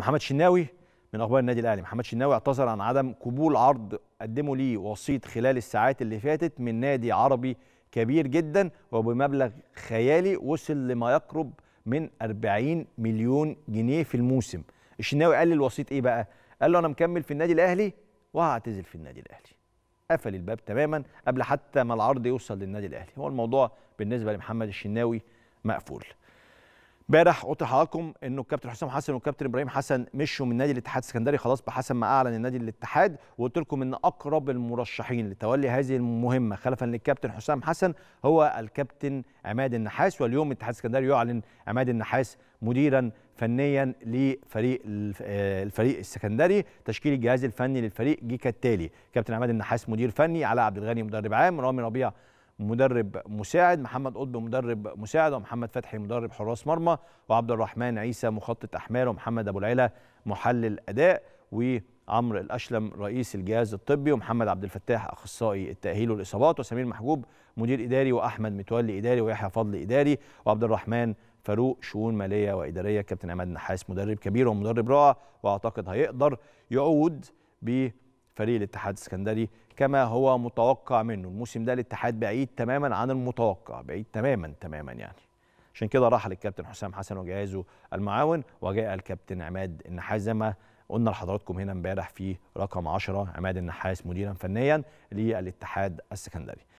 محمد شناوي من اخبار النادي الاهلي محمد شناوي اعتذر عن عدم قبول عرض قدمه ليه وسيط خلال الساعات اللي فاتت من نادي عربي كبير جدا وبمبلغ خيالي وصل لما يقرب من 40 مليون جنيه في الموسم الشناوي قال للوسيط ايه بقى قال له انا مكمل في النادي الاهلي وهعتزل في النادي الاهلي قفل الباب تماما قبل حتى ما العرض يوصل للنادي الاهلي هو الموضوع بالنسبه لمحمد الشناوي مقفول امبارح قلت لحضراتكم انه الكابتن حسام حسن والكابتن ابراهيم حسن مشوا من نادي الاتحاد السكندري خلاص بحسب ما اعلن النادي الاتحاد وقلت لكم ان اقرب المرشحين لتولي هذه المهمه خلفا للكابتن حسام حسن هو الكابتن عماد النحاس واليوم الاتحاد السكندري يعلن عماد النحاس مديرا فنيا لفريق آه، الفريق السكندري تشكيل الجهاز الفني للفريق جه كالتالي كابتن عماد النحاس مدير فني علاء عبد الغني مدرب عام رامي ربيع مدرب مساعد محمد قطب مدرب مساعد ومحمد فتحي مدرب حراس مرمى وعبد الرحمن عيسى مخطط احمال ومحمد ابو العيله محلل اداء وعمرو الاشلم رئيس الجهاز الطبي ومحمد عبد الفتاح اخصائي التاهيل والاصابات وسمير محجوب مدير اداري واحمد متولي اداري ويحيى فضل اداري وعبد الرحمن فاروق شؤون ماليه واداريه كابتن عماد نحاس مدرب كبير ومدرب رائع واعتقد هيقدر يعود ب فريق الاتحاد السكندري كما هو متوقع منه الموسم ده الاتحاد بعيد تماما عن المتوقع بعيد تماما تماما يعني عشان كده رحل الكابتن حسام حسن وجهازه المعاون وجاء الكابتن عماد النحاس زي ما قلنا لحضراتكم هنا امبارح في رقم 10 عماد النحاس مديرا فنيا للاتحاد السكندري